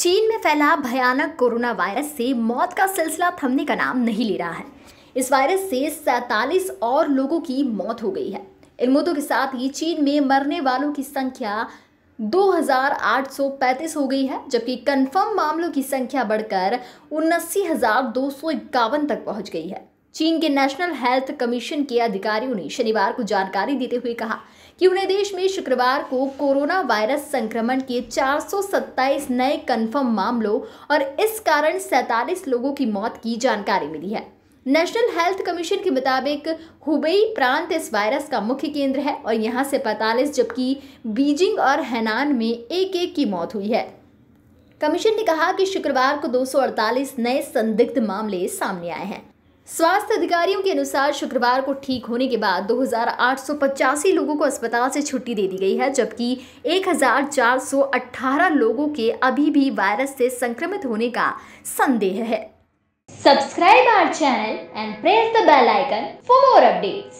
चीन में फैला भयानक कोरोना वायरस से मौत का सिलसिला थमने का नाम नहीं ले रहा है इस वायरस से सैतालीस और लोगों की मौत हो गई है इन मुद्दों के साथ ही चीन में मरने वालों की संख्या 2,835 हो गई है जबकि कन्फर्म मामलों की संख्या बढ़कर उन्नासी तक पहुंच गई है चीन के नेशनल हेल्थ कमीशन के अधिकारियों ने शनिवार को जानकारी देते हुए कहा कि उन्हें देश में शुक्रवार को कोरोना वायरस संक्रमण के 427 नए कन्फर्म मामलों और इस कारण सैतालीस लोगों की मौत की जानकारी मिली है नेशनल हेल्थ कमीशन के मुताबिक हुबई प्रांत इस वायरस का मुख्य केंद्र है और यहाँ से 45 जबकि बीजिंग और हैनान में एक एक की मौत हुई है कमीशन ने कहा कि शुक्रवार को 248 नए संदिग्ध मामले सामने आए हैं स्वास्थ्य अधिकारियों के अनुसार शुक्रवार को ठीक होने के बाद दो लोगों को अस्पताल से छुट्टी दे दी गई है जबकि 1418 लोगों के अभी भी वायरस से संक्रमित होने का संदेह है subscribe our channel and press the bell icon for more updates